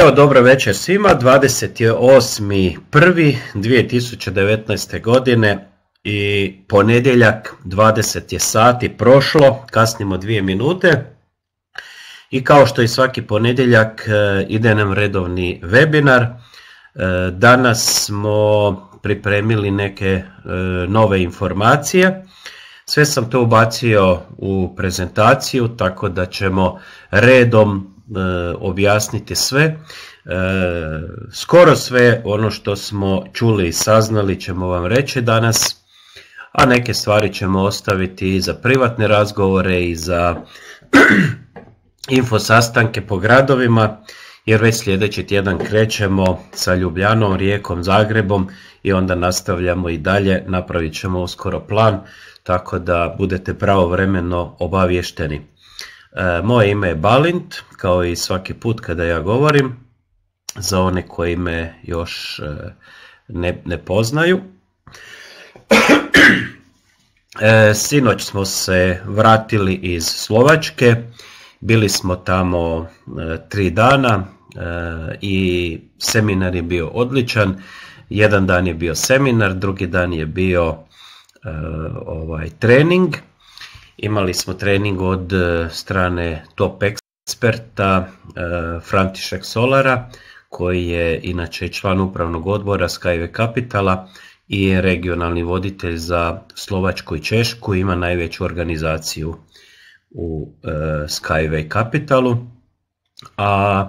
Evo dobro večer svima, 28.1.2019. godine i ponedjeljak 20 je sati prošlo, kasnimo dvije minute i kao što i svaki ponedjeljak e, ide nam redovni webinar. E, danas smo pripremili neke e, nove informacije. Sve sam to ubacio u prezentaciju tako da ćemo redom E, objasniti sve. E, skoro sve ono što smo čuli i saznali ćemo vam reći danas, a neke stvari ćemo ostaviti i za privatne razgovore i za info sastanke po gradovima, jer već sljedeći tjedan krećemo sa Ljubljanom, Rijekom, Zagrebom i onda nastavljamo i dalje, napravit ćemo uskoro plan, tako da budete pravovremeno obavješteni. E, moje ime je Balint, kao i svaki put kada ja govorim, za one koji me još e, ne, ne poznaju. E, sinoć smo se vratili iz Slovačke, bili smo tamo tri dana i seminar je bio odličan. Jedan dan je bio seminar, drugi dan je bio ovaj trening Imali smo trening od eh, strane top eksperta eh, František Solara, koji je inače član upravnog odbora Skyway Capitala i regionalni voditelj za Slovačku i Češku, ima najveću organizaciju u eh, Skyway Capitalu. A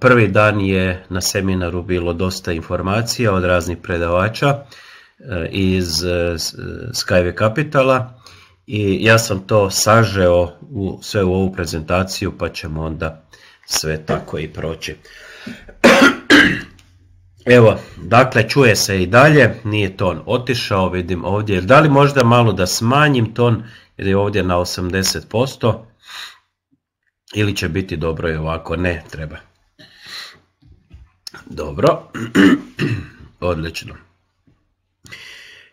prvi dan je na seminaru bilo dosta informacija od raznih predavača iz Skyway Capitala i ja sam to sažeo u, sve u ovu prezentaciju pa ćemo onda sve tako i proći. Evo, dakle čuje se i dalje, nije ton otišao, vidim ovdje. Da li možda malo da smanjim ton jer je ovdje na 80% ili će biti dobro i ovako? Ne, treba. Dobro, odlično.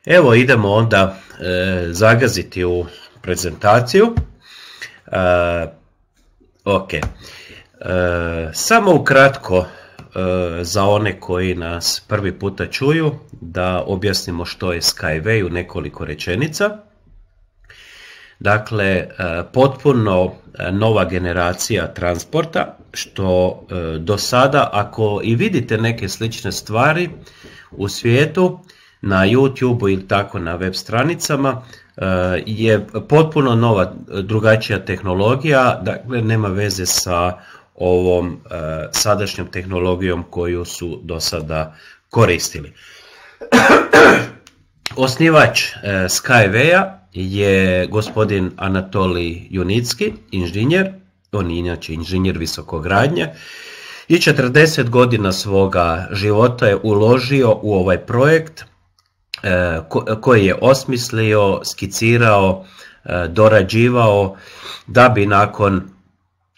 Evo idemo onda e, zagaziti u prezentaciju. E, ok, e, samo ukratko za one koji nas prvi puta čuju da objasnimo što je Skyway u nekoliko rečenica. Dakle, potpuno nova generacija transporta što do sada ako i vidite neke slične stvari u svijetu na youtube ili tako na web stranicama eh, je potpuno nova drugačija tehnologija, dakle nema veze sa ovom eh, sadašnjom tehnologijom koju su do sada koristili. Osnivač eh, Skyway-a je gospodin Anatoli Junicki, inženjer, on je inače inženjer visokogradnje, i 40 godina svoga života je uložio u ovaj projekt E, koji je osmislio, skicirao, e, dorađivao da bi nakon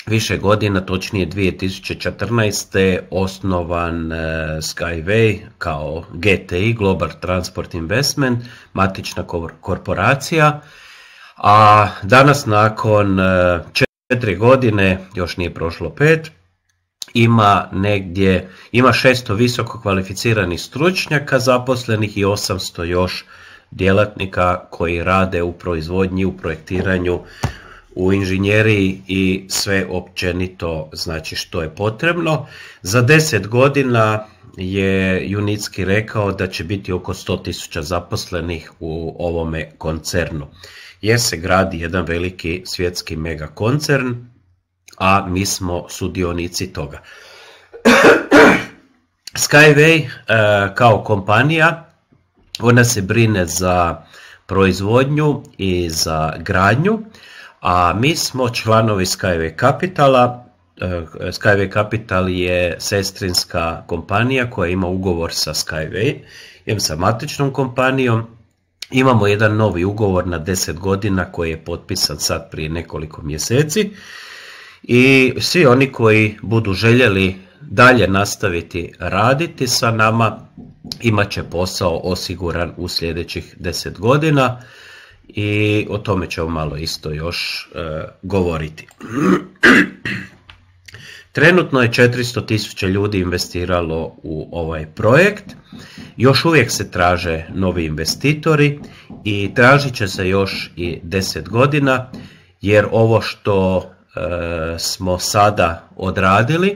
više godina, točnije 2014. osnovan e, Skyway kao GTI, Global Transport Investment, matična korporacija, a danas nakon četiri godine, još nije prošlo pet, ima negdje, ima 600 visoko kvalificiranih stručnjaka zaposlenih i 800 još djelatnika koji rade u proizvodnji, u projektiranju, u inženjeriji i sve općenito znači što je potrebno. Za 10 godina je junicki rekao da će biti oko 100.000 zaposlenih u ovome koncernu. Jer se gradi jedan veliki svjetski megakoncern a mi smo sudionici toga. Skyway e, kao kompanija, ona se brine za proizvodnju i za gradnju, a mi smo članovi Skyway Capitala. E, Skyway Capital je sestrinska kompanija koja ima ugovor sa Skyway, jem sa matičnom kompanijom. Imamo jedan novi ugovor na 10 godina koji je potpisan sad prije nekoliko mjeseci i svi oni koji budu željeli dalje nastaviti raditi sa nama imat će posao osiguran u sljedećih 10 godina i o tome ćemo malo isto još e, govoriti. Trenutno je 400.000 ljudi investiralo u ovaj projekt, još uvijek se traže novi investitori i tražit će se još i 10 godina jer ovo što E, smo sada odradili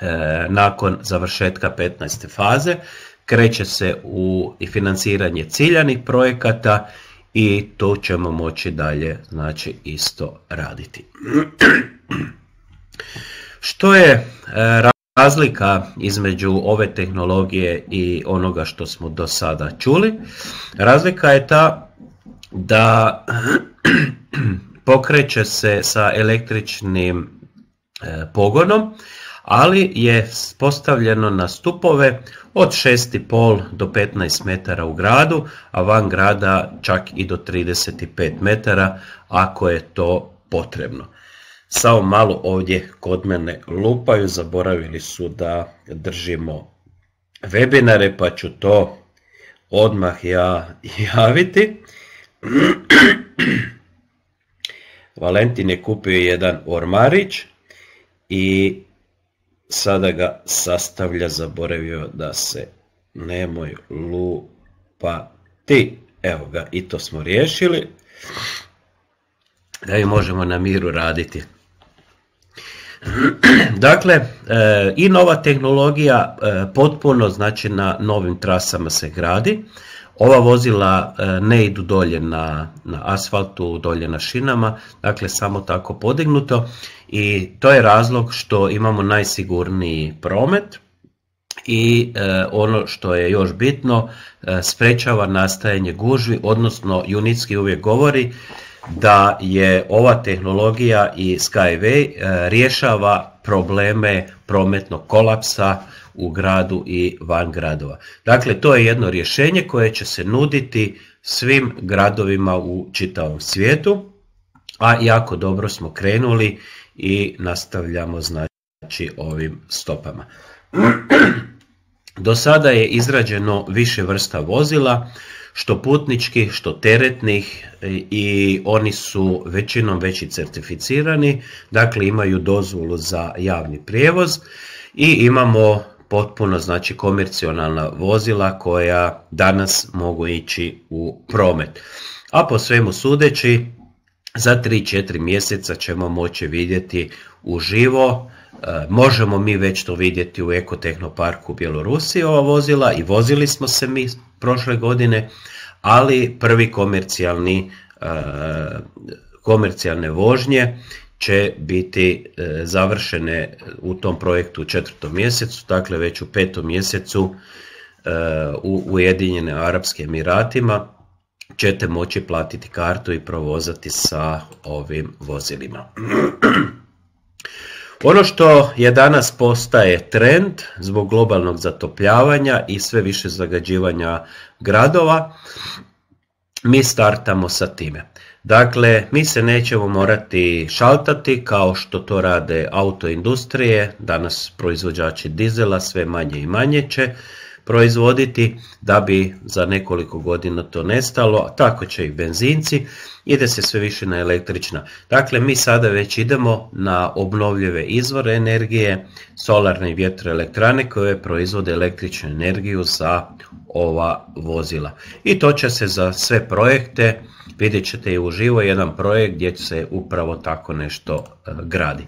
e, nakon završetka 15. faze. Kreće se u financiranje ciljanih projekata i to ćemo moći dalje znači isto raditi. Što je e, razlika između ove tehnologije i onoga što smo do sada čuli? Razlika je ta da pokreće se sa električnim e, pogonom, ali je postavljeno na stupove od 6,5 do 15 metara u gradu, a van grada čak i do 35 metara ako je to potrebno. Samo malo ovdje kod mene lupaju, zaboravili su da držimo webinare pa ću to odmah ja javiti. Valentin je kupio jedan ormarić i sada ga sastavlja, zaboravio da se nemoj lupati. Evo ga, i to smo riješili. Da i možemo na miru raditi. Dakle, e, i nova tehnologija e, potpuno znači na novim trasama se gradi. Ova vozila e, ne idu dolje na, na asfaltu, dolje na šinama, dakle samo tako podignuto i to je razlog što imamo najsigurniji promet i e, ono što je još bitno e, sprečava nastajanje gužvi, odnosno Junitski uvijek govori da je ova tehnologija i Skyway e, rješava probleme prometnog kolapsa u gradu i van gradova. Dakle, to je jedno rješenje koje će se nuditi svim gradovima u čitavom svijetu, a jako dobro smo krenuli i nastavljamo znači ovim stopama. Do sada je izrađeno više vrsta vozila, što putničkih, što teretnih e, i oni su većinom već i certificirani, dakle imaju dozvolu za javni prijevoz i imamo potpuno znači komercionalna vozila koja danas mogu ići u promet. A po svemu sudeći za 3-4 mjeseca ćemo moći vidjeti uživo e, Možemo mi već to vidjeti u Ekotehnoparku u Bjelorusiji ova vozila i vozili smo se mi prošle godine, ali prvi komercijalni, e, komercijalne vožnje će biti e, završene u tom projektu u četvrtom mjesecu, dakle već u petom mjesecu e, u Ujedinjene Arapskim Emiratima ćete moći platiti kartu i provozati sa ovim vozilima. Ono što je danas postaje trend zbog globalnog zatopljavanja i sve više zagađivanja gradova, mi startamo sa time. Dakle, mi se nećemo morati šaltati kao što to rade autoindustrije, danas proizvođači dizela sve manje i manje će proizvoditi da bi za nekoliko godina to nestalo, tako će i benzinci, ide se sve više na električna. Dakle, mi sada već idemo na obnovljive izvore energije, solarne i vjetroelektrane koje proizvode električnu energiju za ova vozila. I to će se za sve projekte, vidjet ćete i uživo jedan projekt gdje se upravo tako nešto e, gradi.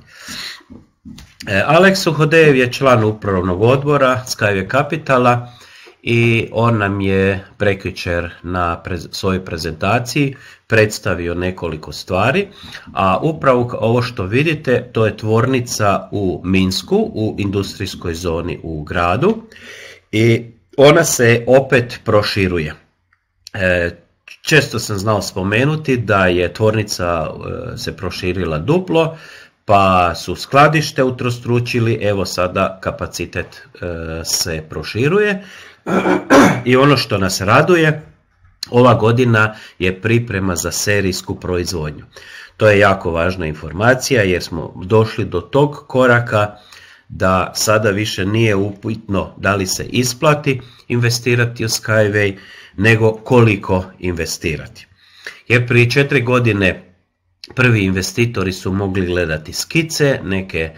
E, Aleks Uhodejev je član upravnog odbora Skyway Capitala i on nam je prekjučer na svojoj prezentaciji predstavio nekoliko stvari, a upravo ovo što vidite to je tvornica u Minsku, u industrijskoj zoni u gradu i ona se opet proširuje. E, često sam znao spomenuti da je tvornica e, se proširila duplo, pa su skladište utrostručili, evo sada kapacitet e, se proširuje. I ono što nas raduje, ova godina je priprema za serijsku proizvodnju. To je jako važna informacija jer smo došli do tog koraka da sada više nije upitno da li se isplati investirati u Skyway, nego koliko investirati. Jer prije četiri godine prvi investitori su mogli gledati skice, neke e,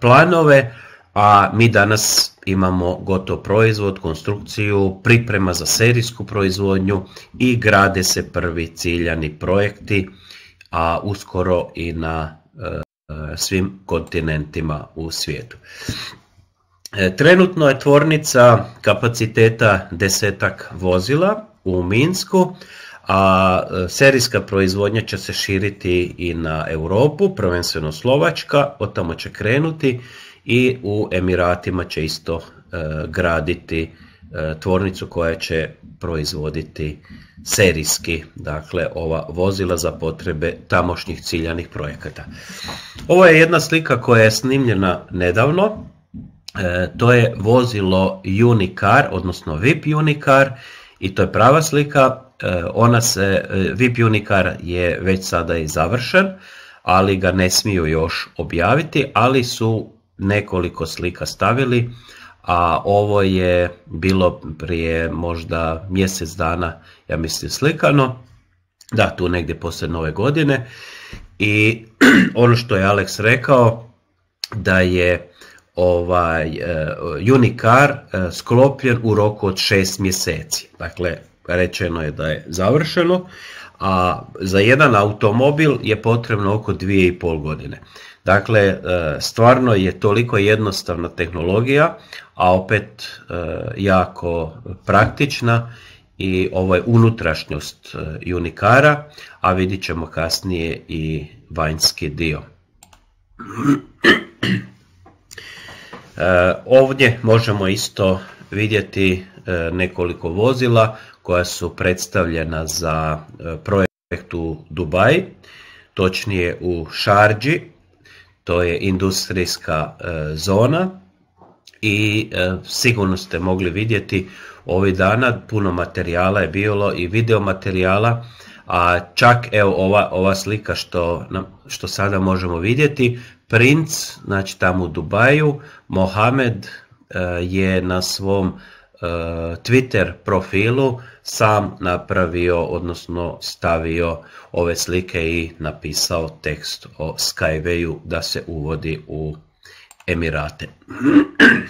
planove, a mi danas imamo gotov proizvod, konstrukciju, priprema za serijsku proizvodnju i grade se prvi ciljani projekti, a uskoro i na e, E, svim kontinentima u svijetu. E, trenutno je tvornica kapaciteta desetak vozila u Minsku, a e, serijska proizvodnja će se širiti i na Europu, prvenstveno Slovačka, od tamo će krenuti i u Emiratima će isto graditi E, tvornicu koja će proizvoditi serijski dakle ova vozila za potrebe tamošnjih ciljanih projekata. Ovo je jedna slika koja je snimljena nedavno. E, to je vozilo Unicar, odnosno VIP Unicar i to je prava slika. E, ona se, VIP Unicar je već sada i završen, ali ga ne smiju još objaviti, ali su nekoliko slika stavili a ovo je bilo prije možda mjesec dana, ja mislim, slikano, da, tu negdje poslije nove godine i ono što je Alex rekao da je ovaj uh, Unicar e, sklopljen u roku od šest mjeseci. Dakle, rečeno je da je završeno, a za jedan automobil je potrebno oko dvije i pol godine. Dakle, e, stvarno je toliko jednostavna tehnologija, a opet e, jako praktična i ovo je unutrašnjost e, unikara, a vidit ćemo kasnije i vanjski dio. Ovdje možemo isto vidjeti nekoliko vozila koja su predstavljena za projekt u Dubai, točnije u Šarđi to je industrijska e, zona i e, sigurno ste mogli vidjeti ovih dana puno materijala je bilo i video materijala a čak evo ova, ova slika što, što sada možemo vidjeti princ znači tamo u Dubaju Mohamed e, je na svom Twitter profilu sam napravio, odnosno stavio ove slike i napisao tekst o Skywayu da se uvodi u Emirate.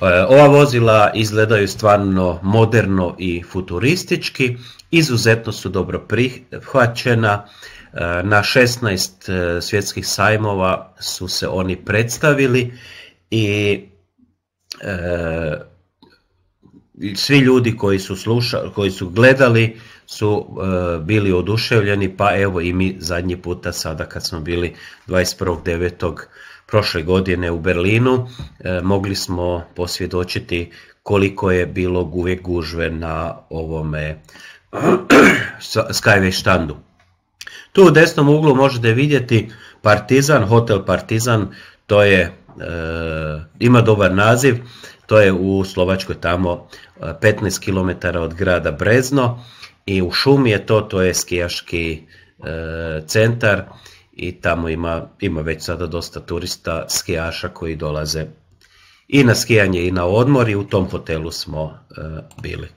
E, ova vozila izgledaju stvarno moderno i futuristički, izuzetno su dobro prihvaćena, e, na 16 e, svjetskih sajmova su se oni predstavili i E, svi ljudi koji su, sluša, koji su gledali su e, bili oduševljeni, pa evo i mi zadnji puta sada kad smo bili 21.9. prošle godine u Berlinu, e, mogli smo posvjedočiti koliko je bilo uvijek gužve na ovome Skyway štandu. Tu u desnom uglu možete vidjeti Partizan, hotel Partizan, to je E, ima dobar naziv, to je u Slovačkoj tamo 15 e, km od grada Brezno i u šumi je to, to je skijaški e, centar i tamo ima, ima već sada dosta turista, skijaša koji dolaze i na skijanje i na odmor i u tom hotelu smo bili.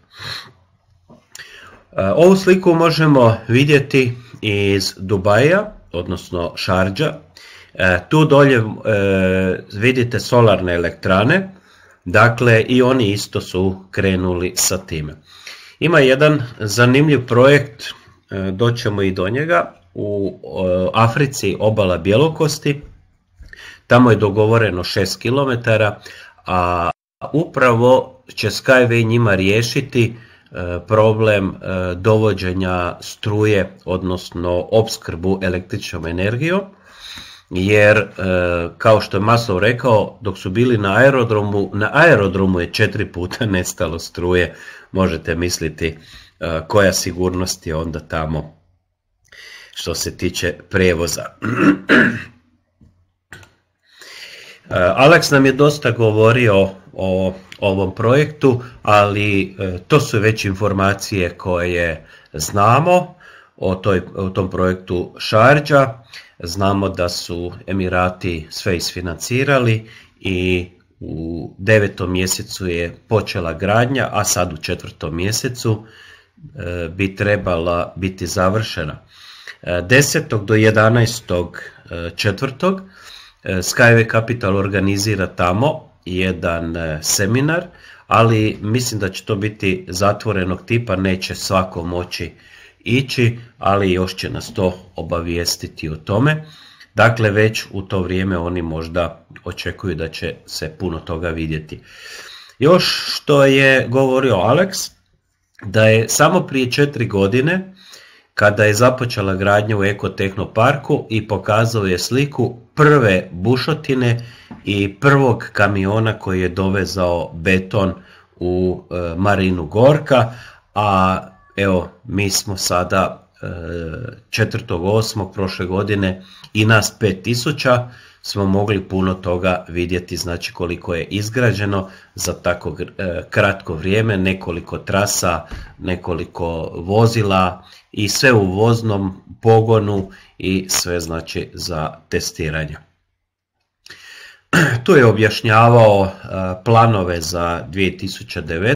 Ovu sliku možemo vidjeti iz Dubaja, odnosno Šarđa, E, tu dolje e, vidite solarne elektrane, dakle i oni isto su krenuli sa time. Ima jedan zanimljiv projekt, e, doćemo i do njega, u Africi obala Bjelokosti, tamo je dogovoreno 6 km, a upravo će Skyway njima riješiti problem dovođenja struje, odnosno opskrbu električnom energijom jer e, kao što je Masov rekao, dok su bili na aerodromu, na aerodromu je četiri puta nestalo struje, možete misliti e, koja sigurnost je onda tamo što se tiče prevoza. E, Alex nam je dosta govorio o ovom projektu, ali to su već informacije koje znamo o, toj, o tom projektu Šarđa. Znamo da su Emirati sve isfinancirali i u devetom mjesecu je počela gradnja, a sad u četvrtom mjesecu e, bi trebala biti završena. 10. E, do 11. E, četvrtog Skyway Capital organizira tamo jedan seminar, ali mislim da će to biti zatvorenog tipa, neće svako moći ići, ali još će nas to obavijestiti o tome. Dakle, već u to vrijeme oni možda očekuju da će se puno toga vidjeti. Još što je govorio Alex, da je samo prije četiri godine kada je započela gradnja u Ekotehnoparku i pokazao je sliku prve bušotine i prvog kamiona koji je dovezao beton u e, Marinu Gorka, a evo mi smo sada 4.8. E, prošle godine i nas 5000 smo mogli puno toga vidjeti znači koliko je izgrađeno za tako e, kratko vrijeme, nekoliko trasa, nekoliko vozila i sve u voznom pogonu i sve znači za testiranje. Tu je objašnjavao e, planove za 2019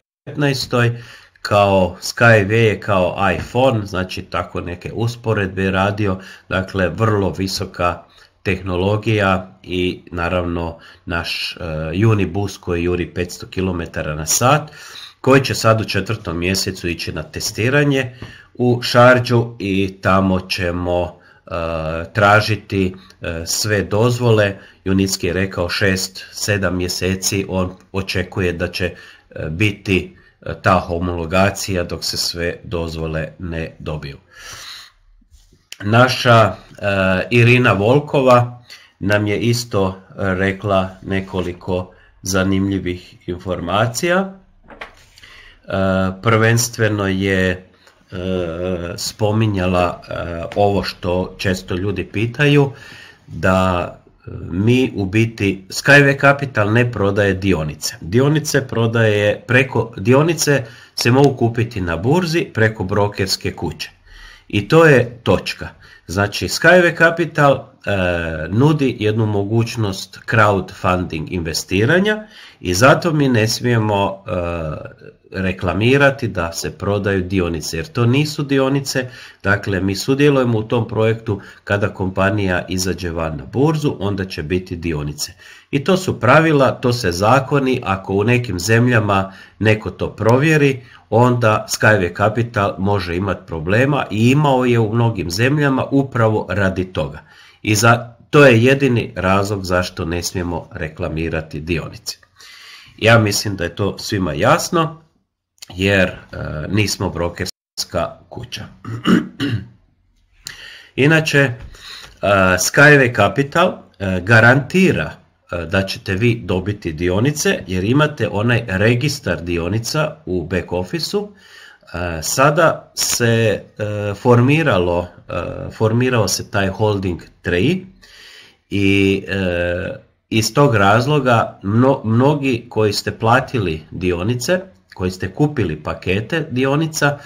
kao Skyway, kao iPhone, znači tako neke usporedbe radio, dakle vrlo visoka tehnologija i naravno naš e, Unibus koji juri 500 km na sat koji će sad u četvrtom mjesecu ići na testiranje u Šarđu i tamo ćemo e, tražiti e, sve dozvole. Junitski je rekao 6-7 mjeseci, on očekuje da će biti ta homologacija dok se sve dozvole ne dobiju. Naša eh, Irina Volkova nam je isto rekla nekoliko zanimljivih informacija. Eh, prvenstveno je eh, spominjala ovo što često ljudi pitaju, da mi u biti Skyway Capital ne prodaje dionice. Dionice prodaje preko dionice se mogu kupiti na burzi preko brokerske kuće. I to je točka. Znači, Skyway Capital e, nudi jednu mogućnost crowdfunding investiranja i zato mi ne smijemo e, reklamirati da se prodaju dionice, jer to nisu dionice. Dakle, mi sudjelujemo u tom projektu kada kompanija izađe van na burzu, onda će biti dionice. I to su pravila, to se zakoni, ako u nekim zemljama neko to provjeri, onda Skyway Capital može imati problema i imao je u mnogim zemljama upravo radi toga. I za, to je jedini razlog zašto ne smijemo reklamirati dionice. Ja mislim da je to svima jasno, jer e, nismo brokerska kuća. Inače, e, Skyway Capital e, garantira Eh, da ćete vi dobiti dionice jer imate onaj registar dionica u back office-u. Eh, sada se eh, formiralo, formirao se taj holding 3 i iz tog razloga mnogi koji ste platili dionice, koji ste kupili pakete dionica,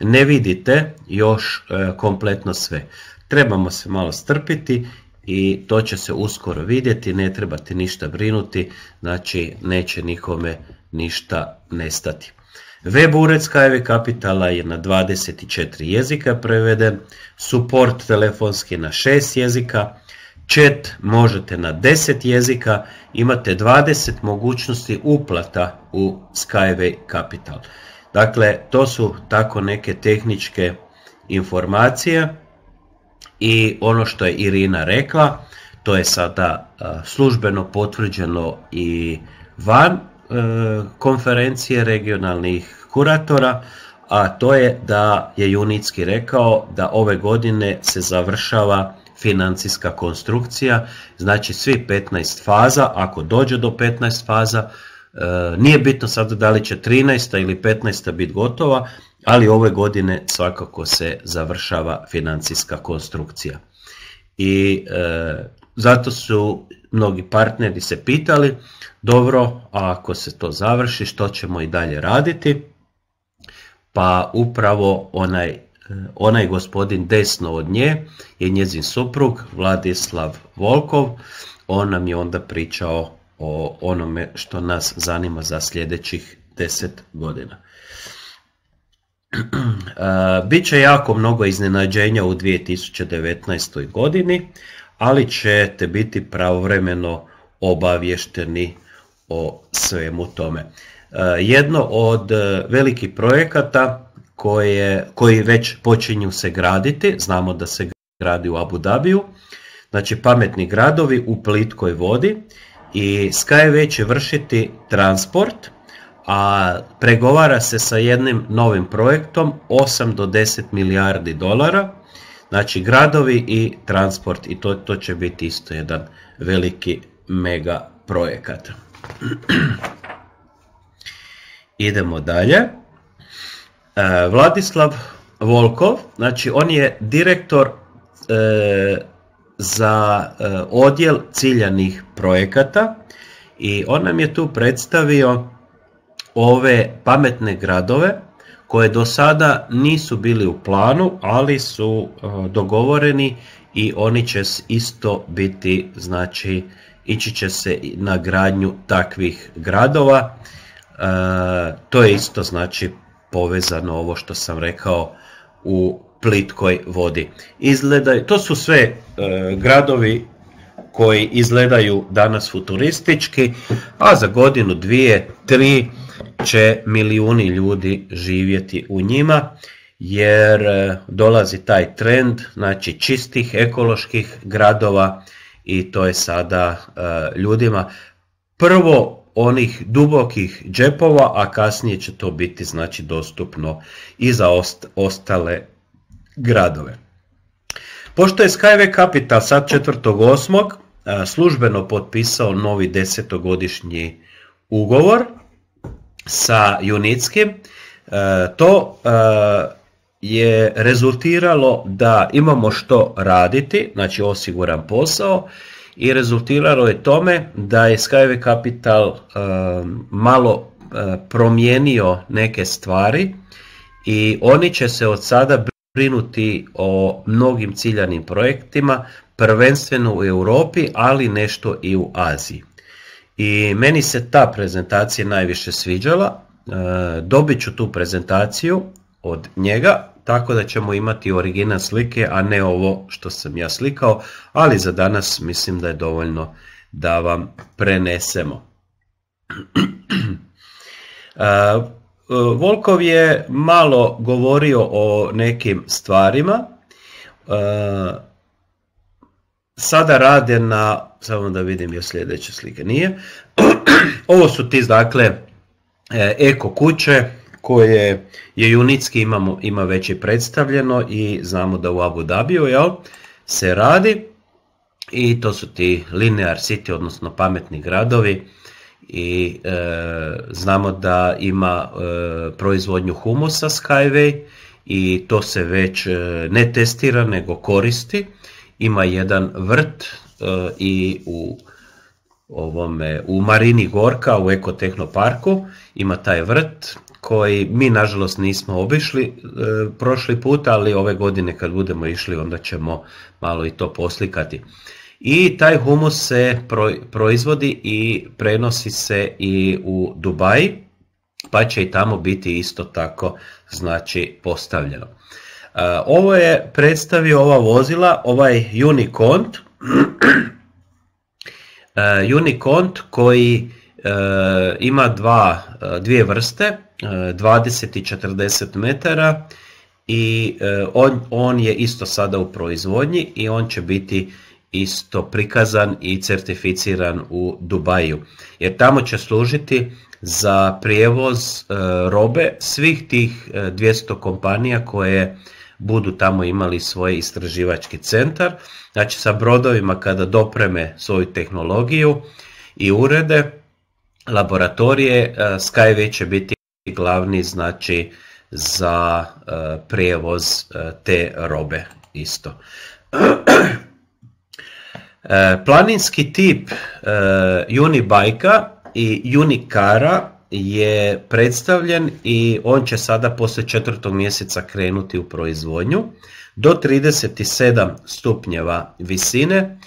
ne vidite još kompletno sve. Trebamo se malo strpiti i to će se uskoro vidjeti, ne trebate ništa brinuti, znači neće nikome ništa nestati. Web ured Skyway Capitala je na 24 jezika preveden, support telefonski na 6 jezika, chat možete na 10 jezika, imate 20 mogućnosti uplata u Skyway Capital. Dakle, to su tako neke tehničke informacije i ono što je Irina rekla, to je sada e, službeno potvrđeno i van e, konferencije regionalnih kuratora, a to je da je Junicki rekao da ove godine se završava financijska konstrukcija, znači svi 15 faza, ako dođe do 15 faza, e, nije bitno sada da li će 13. ili 15. biti gotova, ali ove godine svakako se završava financijska konstrukcija. I e, zato su mnogi partneri se pitali, dobro, a ako se to završi, što ćemo i dalje raditi? Pa upravo onaj, e, onaj gospodin desno od nje je njezin suprug Vladislav Volkov. On nam je onda pričao o onome što nas zanima za sljedećih deset godina. E, Biće jako mnogo iznenađenja u 2019. godini, ali ćete biti pravovremeno obavješteni o svemu tome. E, jedno od e, velikih projekata koji već počinju se graditi, znamo da se gradi u Abu Dhabiju, znači pametni gradovi u plitkoj vodi i Skyway će vršiti transport a pregovara se sa jednim novim projektom 8 do 10 milijardi dolara, znači gradovi i transport i to, to će biti isto jedan veliki mega projekat. Idemo dalje. E, Vladislav Volkov, znači on je direktor e, za e, odjel ciljanih projekata i on nam je tu predstavio ove pametne gradove koje do sada nisu bili u planu, ali su e, dogovoreni i oni će isto biti, znači ići će se na gradnju takvih gradova. E, to je isto znači povezano ovo što sam rekao u plitkoj vodi. to su sve e, gradovi koji izgledaju danas futuristički, a za godinu, dvije, tri će milijuni ljudi živjeti u njima jer e, dolazi taj trend znači čistih ekoloških gradova i to je sada e, ljudima prvo onih dubokih džepova, a kasnije će to biti znači dostupno i za ost, ostale gradove. Pošto je Skyway Capital sad 4.8. E, službeno potpisao novi desetogodišnji ugovor, sa Junitskim, e, to e, je rezultiralo da imamo što raditi, znači osiguran posao i rezultiralo je tome da je Skyway Capital e, malo promijenio neke stvari i oni će se od sada brinuti o mnogim ciljanim projektima, prvenstveno u Europi, ali nešto i u Aziji. I meni se ta prezentacija najviše sviđala. E, dobit ću tu prezentaciju od njega, tako da ćemo imati original slike, a ne ovo što sam ja slikao, ali za danas mislim da je dovoljno da vam prenesemo. E, Volkov je malo govorio o nekim stvarima, e, sada rade na, samo da vidim još sljedeće slike, nije. Ovo su ti, dakle, e, eko kuće koje je junitski imamo, ima već i predstavljeno i znamo da u Abu Dhabiju jel, se radi i to su ti linear city, odnosno pametni gradovi i e, znamo da ima e, proizvodnju humusa Skyway i to se već ne testira nego koristi ima jedan vrt e, i u ovome u Marini Gorka u parku ima taj vrt koji mi nažalost nismo obišli e, prošli put, ali ove godine kad budemo išli onda ćemo malo i to poslikati. I taj humus se proizvodi i prenosi se i u Dubai, pa će i tamo biti isto tako znači postavljeno. Eh, ovo je predstavio ova vozila, ovaj Unicont, eh, Unicont koji eh, ima dva, dvije vrste, 20 i 40 metara i on, on je isto sada u proizvodnji i on će biti isto prikazan i certificiran u Dubaju. Jer tamo će služiti za prijevoz robe svih tih 200 kompanija koje budu tamo imali svoj istraživački centar, znači sa brodovima kada dopreme svoju tehnologiju i urede, laboratorije, e, Skyway će biti glavni znači za e, prijevoz e, te robe isto. Planinski tip Unibajka i Unikara je predstavljen i on će sada poslije četvrtog mjeseca krenuti u proizvodnju do 37 stupnjeva visine,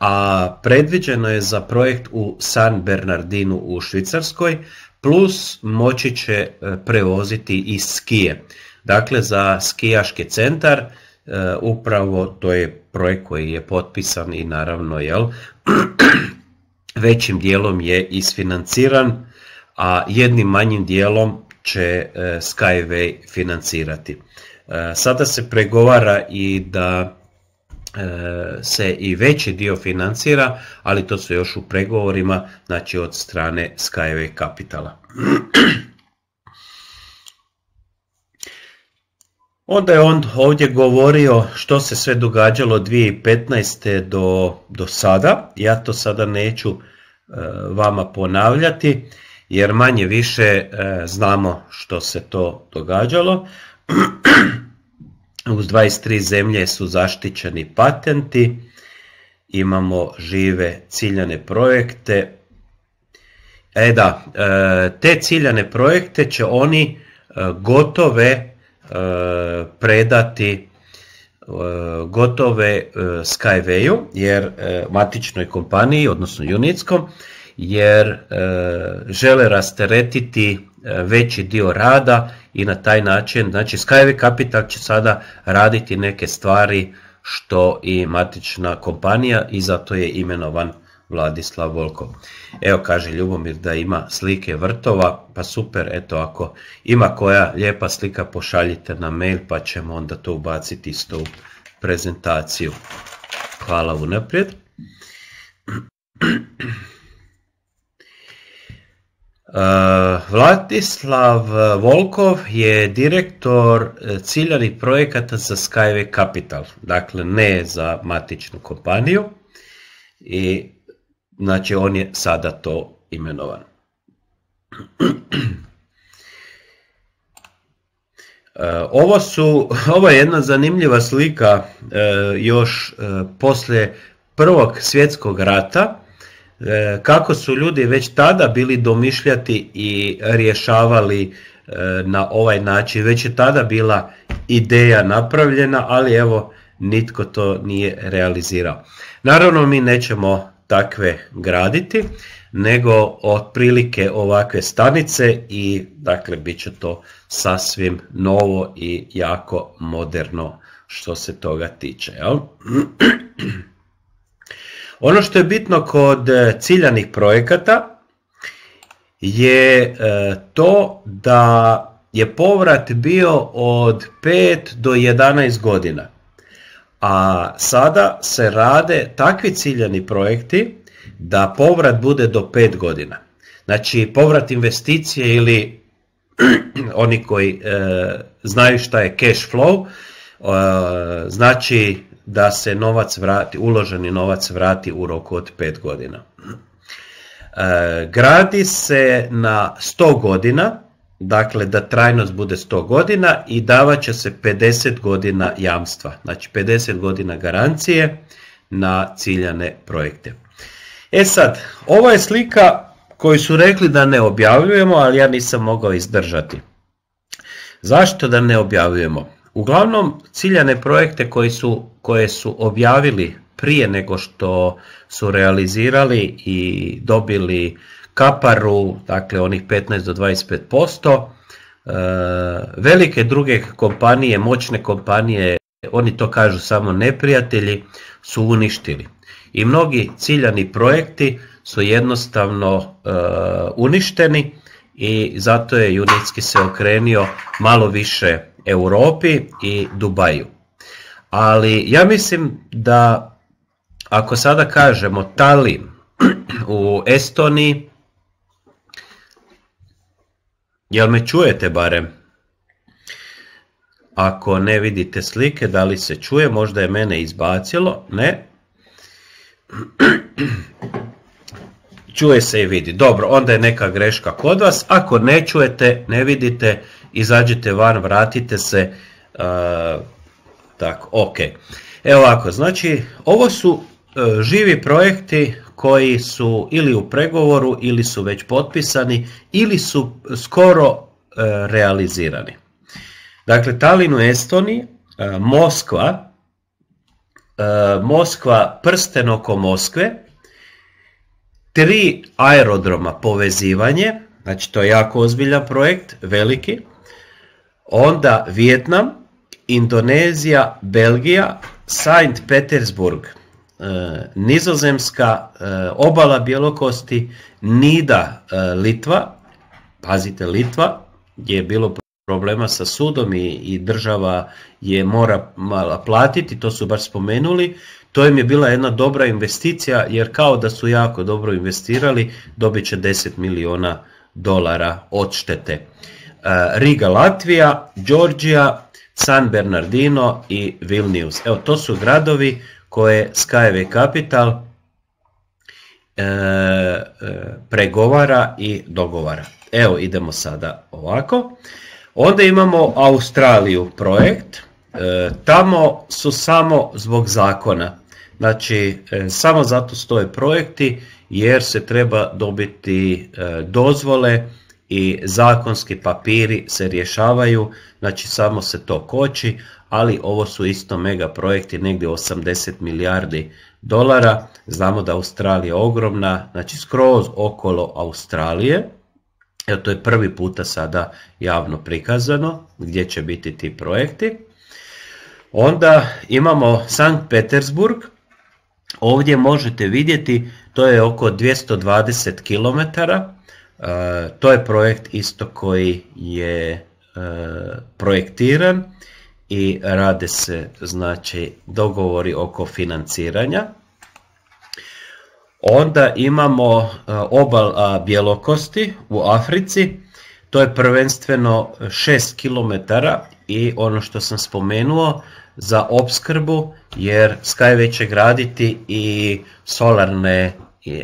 a predviđeno je za projekt u San Bernardinu u Švicarskoj, plus moći će e, prevoziti i skije. Dakle, za skijaški centar e, upravo to je projekt koji je potpisan i naravno jel, većim dijelom je isfinanciran a jednim manjim dijelom će e, Skyway financirati. E, sada se pregovara i da e, se i veći dio financira, ali to su još u pregovorima, znači od strane Skyway kapitala. Onda je on ovdje govorio što se sve događalo 2015. do, do sada, ja to sada neću vama ponavljati jer manje više e, znamo što se to događalo. Uz 23 zemlje su zaštićeni patenti, imamo žive ciljane projekte. E da, e, te ciljane projekte će oni e, gotove predati gotove Skyway-u, jer matičnoj kompaniji, odnosno Unitskom, jer e, žele rasteretiti e, veći dio rada i na taj način, znači Skyway Capital će sada raditi neke stvari što i matična kompanija i zato je imenovan Vladislav Volkov. Evo kaže Ljubomir da ima slike vrtova, pa super, eto ako ima koja lijepa slika pošaljite na mail pa ćemo onda to ubaciti isto u prezentaciju. Hvala unaprijed. Uh, Vladislav Volkov je direktor eh, ciljanih projekata za Skyway Capital, dakle ne za matičnu kompaniju i znači on je sada to imenovan. Eh, ovo, su, ovo je jedna zanimljiva slika eh, još poslije prvog svjetskog rata E, kako su ljudi već tada bili domišljati i rješavali e, na ovaj način. Već je tada bila ideja napravljena, ali evo nitko to nije realizirao. Naravno mi nećemo takve graditi, nego otprilike ovakve stanice i dakle bit će to sasvim novo i jako moderno što se toga tiče. Jel? Ono što je bitno kod e, ciljanih projekata je e, to da je povrat bio od 5 do 11 godina. A sada se rade takvi ciljani projekti da povrat bude do 5 godina. Znači povrat investicije ili oni koji e, znaju šta je cash flow, znači da se novac vrati, uloženi novac vrati u roku od 5 godina. E, gradi se na 100 godina, dakle da trajnost bude 100 godina i davat će se 50 godina jamstva, znači 50 godina garancije na ciljane projekte. E sad, ovo je slika koju su rekli da ne objavljujemo, ali ja nisam mogao izdržati. Zašto da ne objavljujemo? Uglavnom ciljane projekte su, koje su objavili prije nego što su realizirali i dobili kaparu, dakle onih 15 do 25%, e, velike druge kompanije, moćne kompanije, oni to kažu samo neprijatelji, su uništili. I mnogi ciljani projekti su jednostavno e, uništeni i zato je Junitski se okrenio malo više Europi i Dubaju. Ali ja mislim da ako sada kažemo Talin u Estoniji, jel me čujete barem? Ako ne vidite slike, da li se čuje, možda je mene izbacilo, ne? Čuje se i vidi. Dobro, onda je neka greška kod vas. Ako ne čujete, ne vidite, izađite van, vratite se, e, tako, ok. Evo ovako, znači ovo su e, živi projekti koji su ili u pregovoru ili su već potpisani ili su skoro e, realizirani. Dakle, talinu estoni Estoniji, Moskva, Moskva prsten oko Moskve, tri aerodroma povezivanje, znači to je jako ozbiljan projekt, veliki, onda Vijetnam, Indonezija, Belgija, Saint Petersburg, e, Nizozemska, e, obala Bjelokosti, Nida, e, Litva, pazite Litva, gdje je bilo problema sa sudom i, država je mora mala platiti, to su baš spomenuli, to im je bila jedna dobra investicija jer kao da su jako dobro investirali, dobit će 10 milijuna dolara odštete. Eh, Riga Latvija, Đorđija, San Bernardino i Vilnius. Evo, to su gradovi koje Skajeve Capital eh, eh, pregovara i dogovara. Evo, idemo sada ovako. Onda imamo Australiju projekt. tamo su samo zbog zakona. Znači, samo zato stoje projekti jer se treba dobiti dozvole i zakonski papiri se rješavaju, znači samo se to koči, ali ovo su isto mega projekti, negdje 80 milijardi dolara. Znamo da Australija je ogromna, znači skroz okolo Australije. Evo to je prvi puta sada javno prikazano gdje će biti ti projekti. Onda imamo Sankt Petersburg. Ovdje možete vidjeti, to je oko 220 km Eh, to je projekt isto koji je eh, projektiran i rade se znači dogovori oko financiranja. Onda imamo eh, obal bjelokosti u Africi, to je prvenstveno 6 km i ono što sam spomenuo za opskrbu jer Skyway će graditi i solarne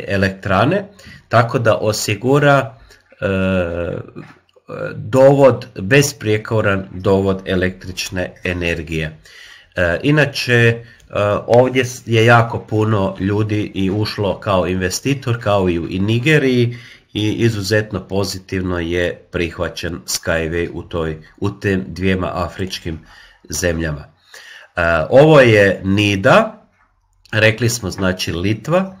elektrane tako da osigura e, dovod, besprijekoran dovod električne energije. E, inače, e, ovdje je jako puno ljudi i ušlo kao investitor, kao i u Nigeriji i izuzetno pozitivno je prihvaćen Skyway u, toj, u tem dvijema afričkim zemljama. E, ovo je Nida, rekli smo znači Litva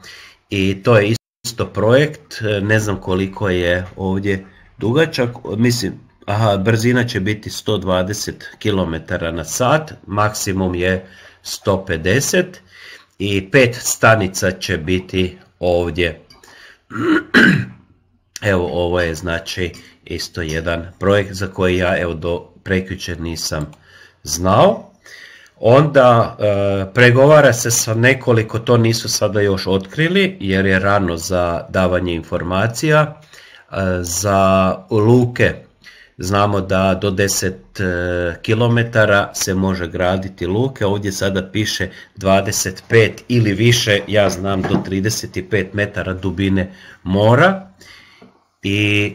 i to je projekt, e, ne znam koliko je ovdje dugačak, mislim, aha, brzina će biti 120 km na sat, maksimum je 150 i pet stanica će biti ovdje. Evo ovo je znači isto jedan projekt za koji ja evo do prekjučer nisam znao onda e, pregovara se sa nekoliko, to nisu sada još otkrili jer je rano za davanje informacija, e, za luke znamo da do 10 e, km se može graditi luke, ovdje sada piše 25 ili više, ja znam do 35 metara dubine mora i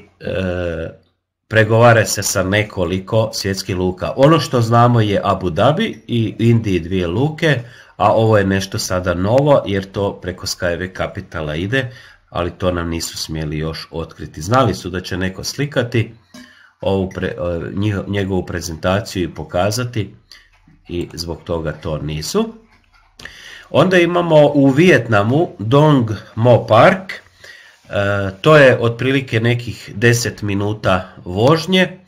pregovara se sa nekoliko svjetskih luka. Ono što znamo je Abu Dhabi i Indiji dvije luke, a ovo je nešto sada novo jer to preko Skyway Capitala ide, ali to nam nisu smjeli još otkriti. Znali su da će neko slikati ovu e, njegovu prezentaciju i pokazati i zbog toga to nisu. Onda imamo u Vijetnamu Dong Mo Park, to je otprilike nekih 10 minuta vožnje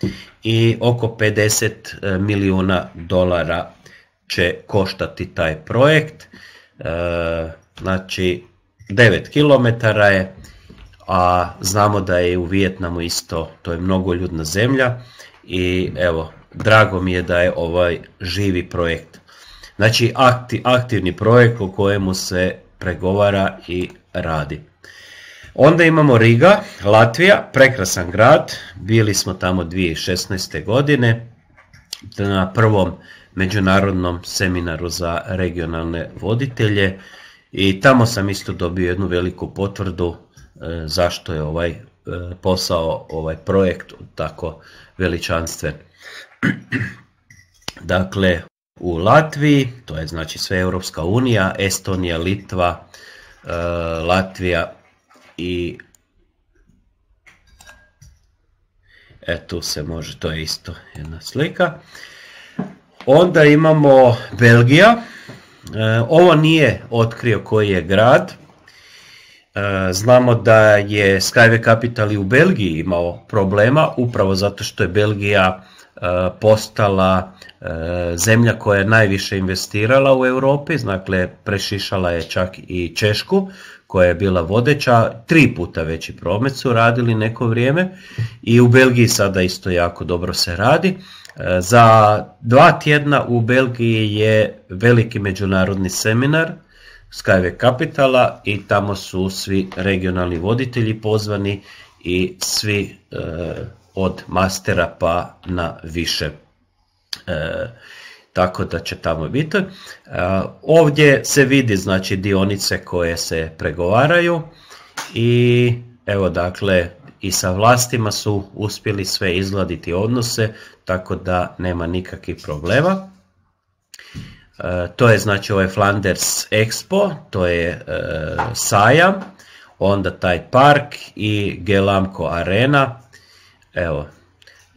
i oko 50 e, milijuna dolara će koštati taj projekt. E, znači 9 km je, a znamo da je u Vijetnamu isto, to je mnogoljudna zemlja i evo, drago mi je da je ovaj živi projekt. Znači aktivni projekt o kojemu se pregovara i radi. Onda imamo Riga, Latvija, prekrasan grad, bili smo tamo 2016. godine na prvom međunarodnom seminaru za regionalne voditelje i tamo sam isto dobio jednu veliku potvrdu e, zašto je ovaj e, posao, ovaj projekt tako veličanstven. Dakle, u Latviji, to je znači sve Europska unija, Estonija, Litva, e, Latvija, i e tu se može, to je isto jedna slika. Onda imamo Belgija, e, ovo nije otkrio koji je grad, e, znamo da je Skyway Capital i u Belgiji imao problema, upravo zato što je Belgija e, postala zemlja koja je najviše investirala u Europi, dakle prešišala je čak i Češku, koja je bila vodeća, tri puta veći promet su radili neko vrijeme i u Belgiji sada isto jako dobro se radi. E, za dva tjedna u Belgiji je veliki međunarodni seminar Skyway Capitala i tamo su svi regionalni voditelji pozvani i svi e, od mastera pa na više. E, tako da će tamo biti. E, ovdje se vidi znači dionice koje se pregovaraju i evo dakle i sa vlastima su uspjeli sve izladiti odnose tako da nema nikakvih problema. E, to je znači ovaj Flanders Expo, to je e, sajam, onda taj park i Gelamko Arena. Evo,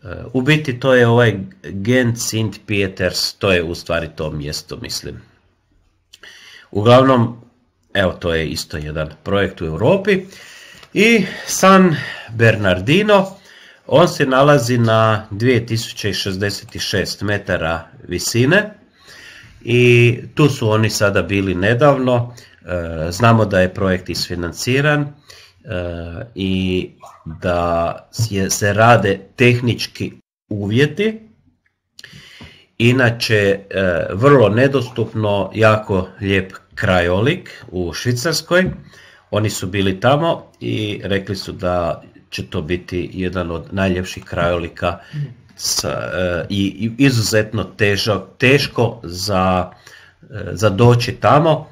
E, u biti to je ovaj Gent Sint Pieters, to je u stvari to mjesto, mislim. Uglavnom, evo to je isto jedan projekt u Europi. I San Bernardino, on se nalazi na 2066 metara visine i tu su oni sada bili nedavno. E, znamo da je projekt isfinanciran i da se rade tehnički uvjeti. Inače, e, vrlo nedostupno, jako lijep krajolik u Švicarskoj. Oni su bili tamo i rekli su da će to biti jedan od najljepših krajolika sa, e, i izuzetno težo, teško za, e, za doći tamo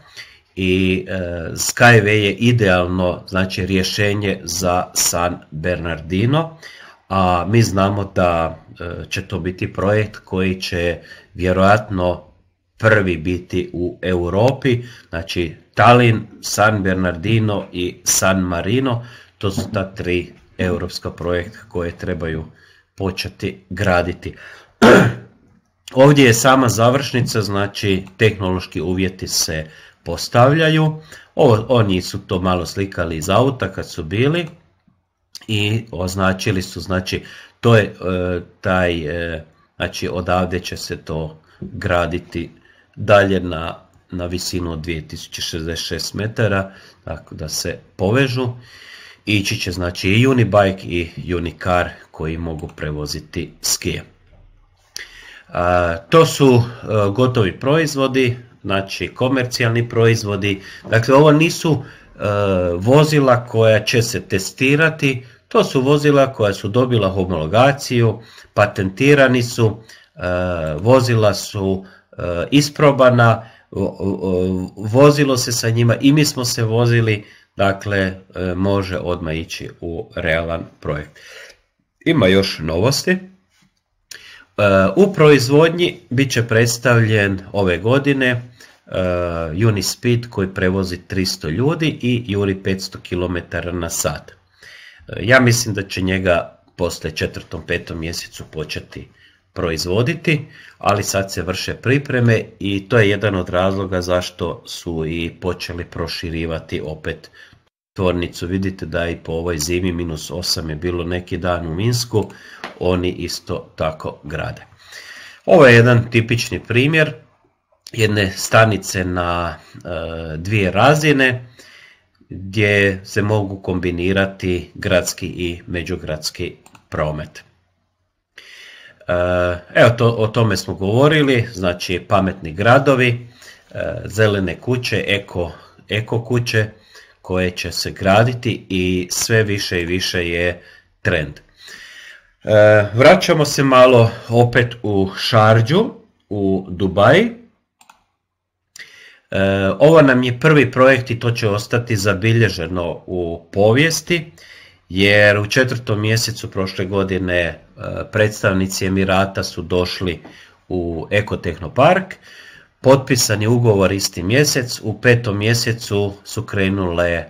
i e, Skyway je idealno znači rješenje za San Bernardino, a mi znamo da e, će to biti projekt koji će vjerojatno prvi biti u Europi, znači Tallinn, San Bernardino i San Marino, to su ta tri europska projekta koje trebaju početi graditi. Ovdje je sama završnica, znači tehnološki uvjeti se postavljaju. oni su to malo slikali iz auta kad su bili i označili su, znači, to je e, taj, e, znači odavde će se to graditi dalje na, na visinu od 2066 metara, tako da se povežu. Ići će znači i Unibike i Unicar koji mogu prevoziti skije. to su e, gotovi proizvodi, znači komercijalni proizvodi. Dakle, ovo nisu e, vozila koja će se testirati, to su vozila koja su dobila homologaciju, patentirani su, e, vozila su e, isprobana, vozilo se sa njima i mi smo se vozili, dakle može odmah ići u realan projekt. Ima još novosti. U proizvodnji bit će predstavljen ove godine uh, eh, Unispeed koji prevozi 300 ljudi i juri 500 km na sat. Eh, ja mislim da će njega posle četvrtom, petom mjesecu početi proizvoditi, ali sad se vrše pripreme i to je jedan od razloga zašto su i počeli proširivati opet tvornicu. Vidite da i po ovoj zimi minus 8 je bilo neki dan u Minsku, oni isto tako grade. Ovo je jedan tipični primjer jedne stanice na e, dvije razine gdje se mogu kombinirati gradski i međugradski promet. E, evo, to, o tome smo govorili, znači pametni gradovi, e, zelene kuće, eko, eko kuće koje će se graditi i sve više i više je trend. Vraćamo se malo opet u Šarđu, u Dubaji E, ovo nam je prvi projekt i to će ostati zabilježeno u povijesti jer u četvrtom mjesecu prošle godine e, predstavnici Emirata su došli u Ekotehnopark, potpisan je ugovor isti mjesec, u petom mjesecu su krenule e,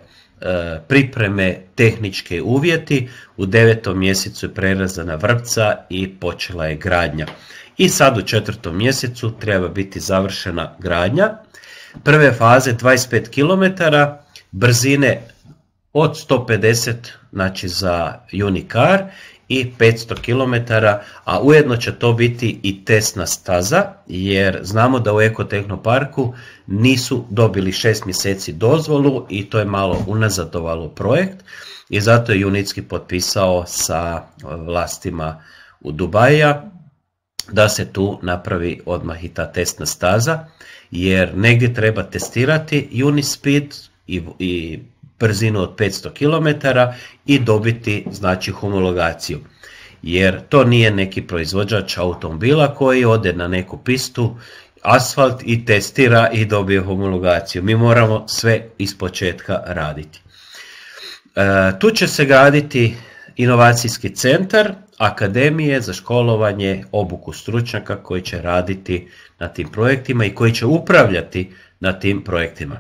pripreme tehničke uvjeti, u devetom mjesecu je prerazana vrpca i počela je gradnja. I sad u četvrtom mjesecu treba biti završena gradnja prve faze 25 km, brzine od 150 znači za Unicar i 500 km, a ujedno će to biti i testna staza, jer znamo da u Ekotehnoparku nisu dobili 6 mjeseci dozvolu i to je malo unazadovalo projekt i zato je Junitski potpisao sa vlastima u Dubaja da se tu napravi odmah i ta testna staza jer negdje treba testirati Unispeed i, i brzinu od 500 km i dobiti znači homologaciju. Jer to nije neki proizvođač automobila koji ode na neku pistu, asfalt i testira i dobije homologaciju. Mi moramo sve iz početka raditi. E, tu će se graditi inovacijski centar akademije za školovanje, obuku stručnjaka koji će raditi na tim projektima i koji će upravljati na tim projektima.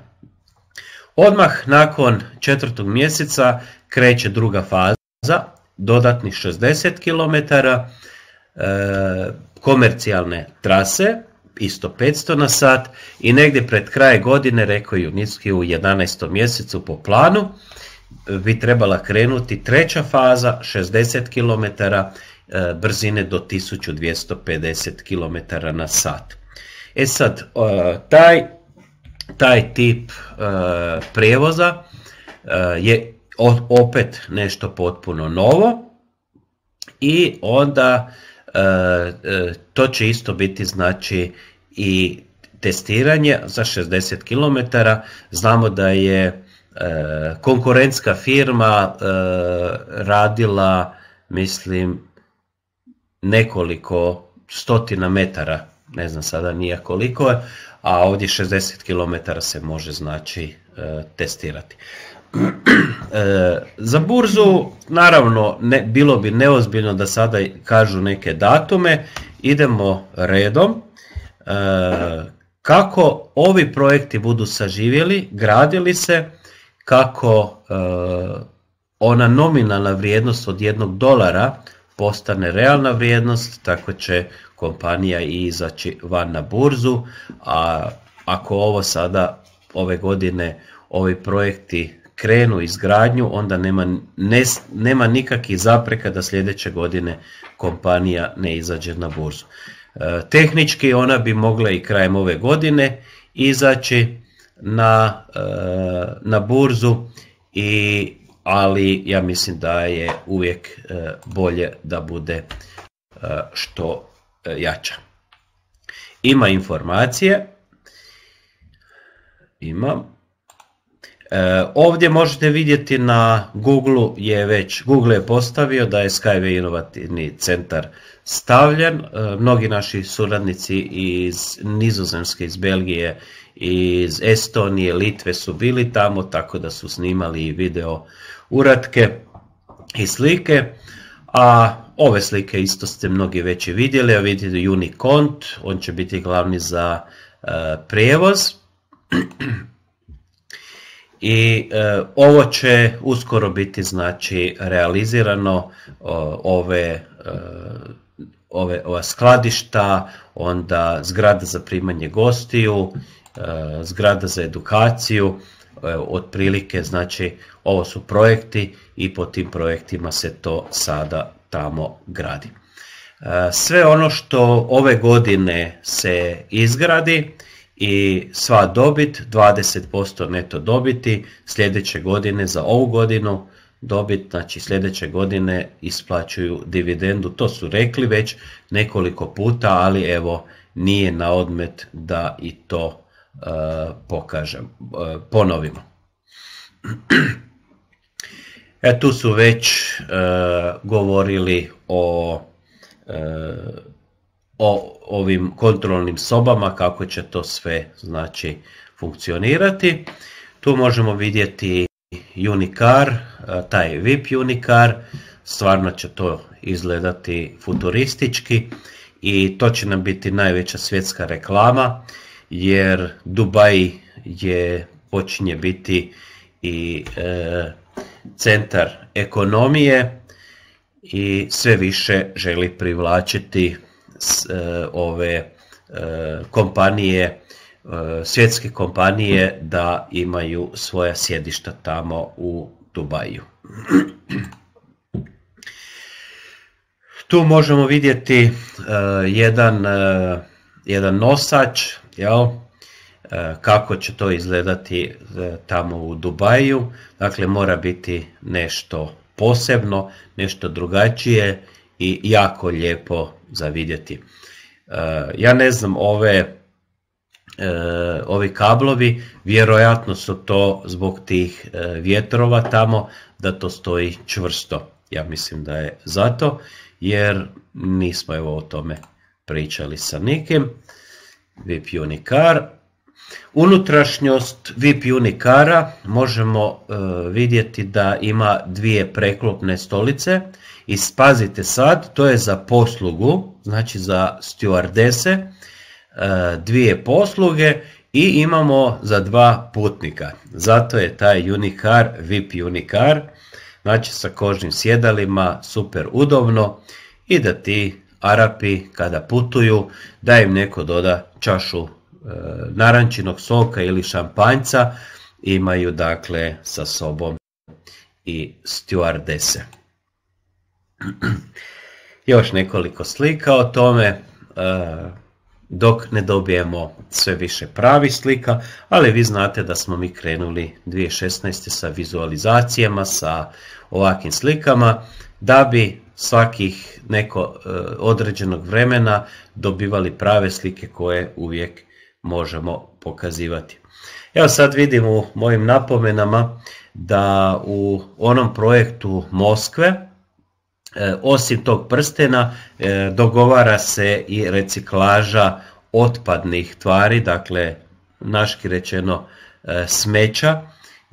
Odmah nakon četvrtog mjeseca kreće druga faza, dodatnih 60 km e, komercijalne trase, isto 500 na sat i negdje pred kraje godine, rekao Junitski u 11. mjesecu po planu, bi trebala krenuti treća faza 60 km e, brzine do 1250 km na sat. E sad, e, taj, taj tip e, prijevoza je opet nešto potpuno novo i onda to će isto biti znači i testiranje za 60 km. Znamo da je e, konkurentska firma e, radila mislim nekoliko stotina metara, ne znam sada nije koliko a ovdje 60 km se može znači e, testirati. E, za burzu naravno ne, bilo bi neozbiljno da sada kažu neke datume, idemo redom. kako ovi projekti budu saživjeli, gradili se, kako e, ona nominalna vrijednost od jednog dolara postane realna vrijednost, tako će kompanija i izaći van na burzu, a ako ovo sada ove godine ovi projekti krenu izgradnju, onda nema, nema nikakvih zapreka da sljedeće godine kompanija ne izađe na burzu. E, tehnički ona bi mogla i krajem ove godine izaći, na, e, na burzu i ali ja mislim da je uvijek e, bolje da bude e, što jača. Ima informacije, ima E, ovdje možete vidjeti na Google je već, Google je postavio da je Skyway inovativni centar stavljen. mnogi naši suradnici iz Nizozemske, iz Belgije iz Estonije, Litve su bili tamo, tako da su snimali i video uratke i slike. A ove slike isto ste mnogi već i vidjeli, a vidite Unicont, on će biti glavni za e, prijevoz. I e, ovo će uskoro biti znači realizirano ove e, ove, ova skladišta, onda zgrada za primanje gostiju, Eh, zgrada za edukaciju, otprilike znači ovo su projekti i po tim projektima se to sada tamo gradi. Eh, sve ono što ove godine se izgradi i sva dobit, 20% neto dobiti, sljedeće godine za ovu godinu dobit, znači sljedeće godine isplaćuju dividendu, to su rekli već nekoliko puta, ali evo nije na odmet da i to Eh, pokažem, eh, ponovimo. E tu su već eh, govorili o o ovim kontrolnim sobama, kako će to sve znači funkcionirati. Tu možemo vidjeti Unicar, taj VIP Unicar, stvarno će to izgledati futuristički i to će nam biti najveća svjetska reklama jer Dubaj je počinje biti i e, centar ekonomije i sve više želi privlačiti e, ove e, kompanije svjetske kompanije da imaju svoja sjedišta tamo u Dubaju. Tu možemo vidjeti jedan, jedan nosač jel? E, kako će to izgledati e, tamo u Dubaju. Dakle, mora biti nešto posebno, nešto drugačije i jako lijepo za vidjeti. E, ja ne znam, ove, ovi kablovi, vjerojatno su to zbog tih vjetrova tamo, da to stoji čvrsto. Ja mislim da je zato, jer nismo evo o tome pričali sa nikim. VIP unikar. Unutrašnjost VIP unikara možemo e, vidjeti da ima dvije preklopne stolice i spazite sad, to je za poslugu, znači za stewardese, e, dvije posluge i imamo za dva putnika. Zato je taj Unicar, VIP Unicar, znači sa kožnim sjedalima, super udobno i da ti Arapi kada putuju, da im neko doda čašu e, narančinog soka ili šampanjca, imaju dakle sa sobom i stewardese. Još nekoliko slika o tome, e, dok ne dobijemo sve više pravi slika, ali vi znate da smo mi krenuli 2016. sa vizualizacijama, sa ovakvim slikama, da bi svakih neko e, određenog vremena dobivali prave slike koje uvijek možemo pokazivati. Evo sad vidim u mojim napomenama da u onom projektu Moskve e, osim tog prstena e, dogovara se i reciklaža otpadnih tvari, dakle naški rečeno smeća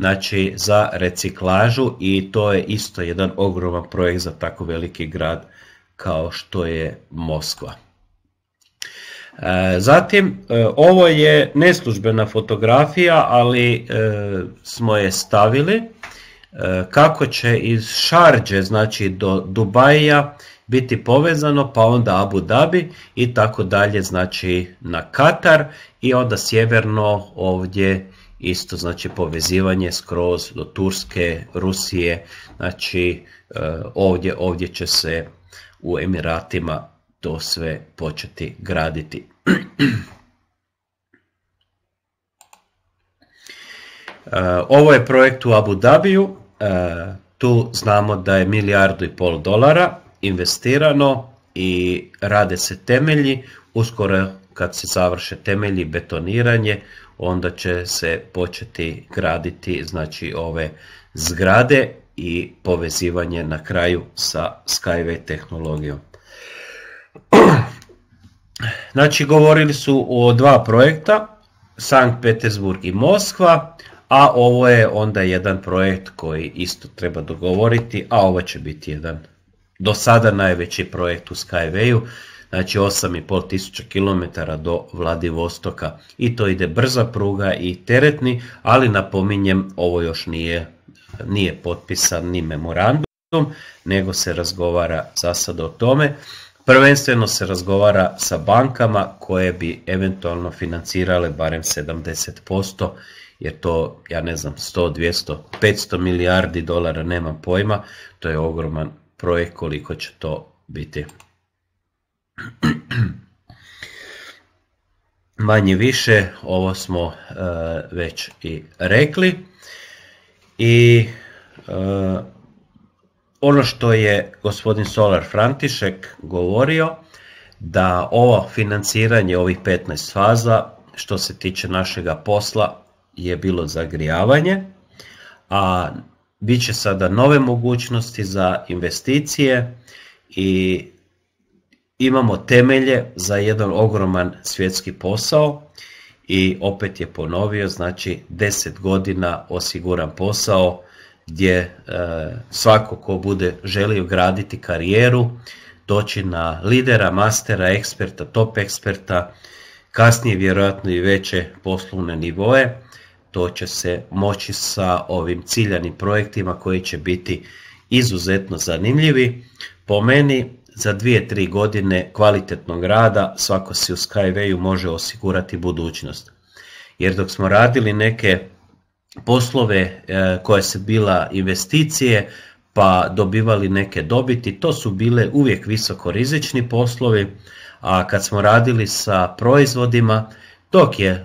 znači za reciklažu i to je isto jedan ogroman projekt za tako veliki grad kao što je Moskva. E, zatim, e, ovo je neslužbena fotografija, ali e, smo je stavili kako će iz Šarđe, znači do Dubaja, biti povezano, pa onda Abu Dhabi i tako dalje, znači na Katar i onda sjeverno ovdje isto znači povezivanje skroz do Turske, Rusije, znači e, ovdje, ovdje će se u Emiratima to sve početi graditi. E, ovo je projekt u Abu Dhabiju, e, tu znamo da je milijardu i pol dolara investirano i rade se temelji, uskoro kad se završe temelji betoniranje, onda će se početi graditi znači ove zgrade i povezivanje na kraju sa Skyway tehnologijom. Znači govorili su o dva projekta, Sankt Petersburg i Moskva, a ovo je onda jedan projekt koji isto treba dogovoriti, a ovo će biti jedan do sada najveći projekt u Skywayu znači 8,5 tisuća km do Vladivostoka i to ide brza pruga i teretni, ali napominjem ovo još nije, nije potpisan ni memorandum, nego se razgovara za o tome. Prvenstveno se razgovara sa bankama koje bi eventualno financirale barem 70%, jer to, ja ne znam, 100, 200, 500 milijardi dolara, nemam pojma, to je ogroman projekt koliko će to biti. Manje više, ovo smo e, već i rekli. I e, ono što je gospodin Solar František govorio, da ovo financiranje ovih 15 faza što se tiče našega posla je bilo zagrijavanje, a bit će sada nove mogućnosti za investicije i imamo temelje za jedan ogroman svjetski posao i opet je ponovio, znači 10 godina osiguran posao gdje e, svako ko bude želio graditi karijeru, doći na lidera, mastera, eksperta, top eksperta, kasnije vjerojatno i veće poslovne nivoje, to će se moći sa ovim ciljanim projektima koji će biti izuzetno zanimljivi. Po meni za dvije, tri godine kvalitetnog rada svako si u Skywayu može osigurati budućnost. Jer dok smo radili neke poslove e, koje su bila investicije, pa dobivali neke dobiti, to su bile uvijek visokorizični poslovi, a kad smo radili sa proizvodima, dok je e,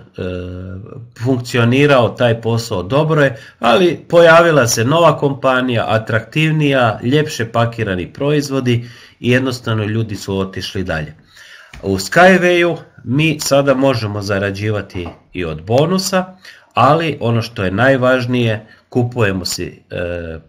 funkcionirao taj posao dobro je, ali pojavila se nova kompanija, atraktivnija, ljepše pakirani proizvodi i jednostavno ljudi su otišli dalje. U Skywayu mi sada možemo zarađivati i od bonusa, ali ono što je najvažnije, kupujemo si e,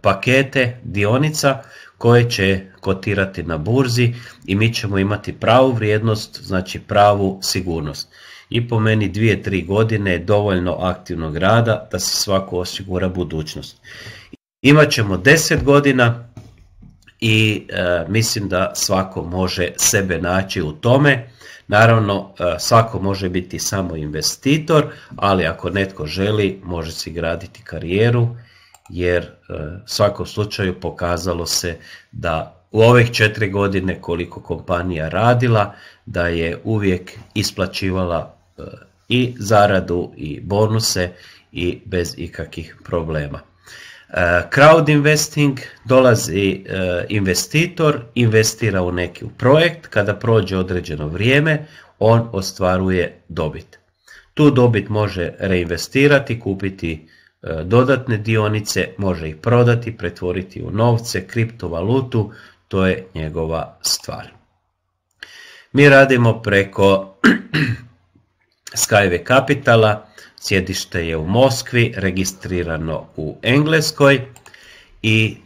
pakete dionica koje će kotirati na burzi i mi ćemo imati pravu vrijednost, znači pravu sigurnost i po meni dvije, tri godine je dovoljno aktivnog rada da se svako osigura budućnost. Imaćemo ćemo deset godina i e, mislim da svako može sebe naći u tome. Naravno, e, svako može biti samo investitor, ali ako netko želi, može si graditi karijeru, jer e, u svakom slučaju pokazalo se da u ovih četiri godine koliko kompanija radila, da je uvijek isplaćivala E, i zaradu i bonuse i bez ikakvih problema. E, crowd investing dolazi e, investitor, investira u neki projekt, kada prođe određeno vrijeme on ostvaruje dobit. Tu dobit može reinvestirati, kupiti dodatne dionice, može ih prodati, pretvoriti u novce, kriptovalutu, to je njegova stvar. Mi radimo preko Skyway Capitala, sjedište je u Moskvi, registrirano u Engleskoj i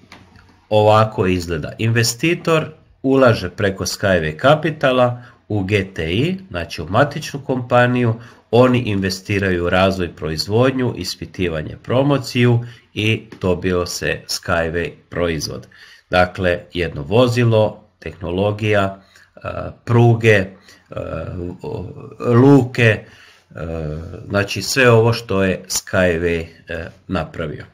ovako izgleda. Investitor ulaže preko Skyway Capitala u GTI, znači u matičnu kompaniju, oni investiraju u razvoj proizvodnju, ispitivanje promociju i dobio se Skyway proizvod. Dakle, jedno vozilo, tehnologija, pruge, Eh, luke, eh, znači sve ovo što je Skyway eh, napravio.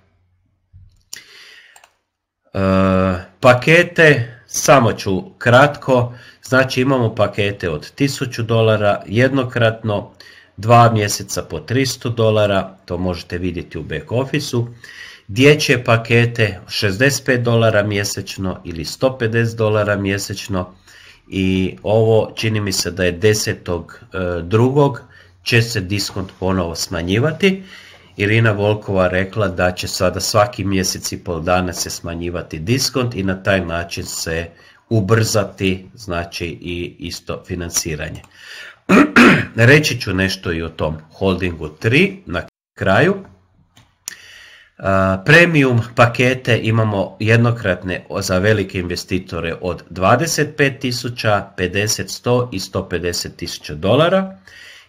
Pakete, samo ću kratko, znači imamo pakete od 1000 dolara jednokratno, dva mjeseca po 300 dolara, to možete vidjeti u back office-u, dječje pakete 65 dolara mjesečno ili 150 dolara mjesečno, i ovo čini mi se da je 10. E, drugog će se diskont ponovo smanjivati. Irina Volkova rekla da će sada svaki mjesec i pol dana se smanjivati diskont i na taj način se ubrzati znači i isto financiranje. Reći ću nešto i o tom holdingu 3 na kraju. Premium pakete imamo jednokratne za velike investitore od 25.000, 50, 100 i 150.000 dolara